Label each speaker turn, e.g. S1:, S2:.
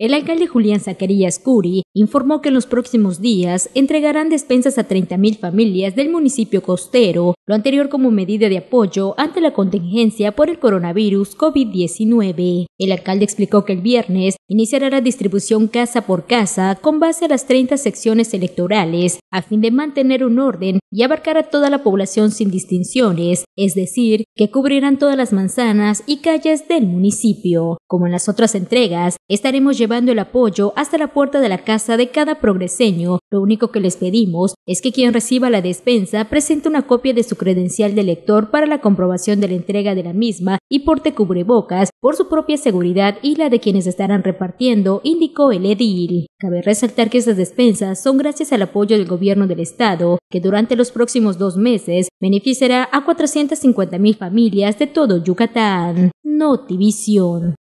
S1: El alcalde Julián Zacarías Curi informó que en los próximos días entregarán despensas a 30.000 familias del municipio costero lo anterior como medida de apoyo ante la contingencia por el coronavirus COVID-19. El alcalde explicó que el viernes iniciará la distribución casa por casa con base a las 30 secciones electorales a fin de mantener un orden y abarcar a toda la población sin distinciones, es decir, que cubrirán todas las manzanas y calles del municipio. Como en las otras entregas, estaremos llevando el apoyo hasta la puerta de la casa de cada progreseño. Lo único que les pedimos es que quien reciba la despensa presente una copia de su credencial del lector para la comprobación de la entrega de la misma y porte cubrebocas por su propia seguridad y la de quienes estarán repartiendo, indicó el edil. Cabe resaltar que estas despensas son gracias al apoyo del gobierno del estado, que durante los próximos dos meses beneficiará a mil familias de todo Yucatán. Notivisión.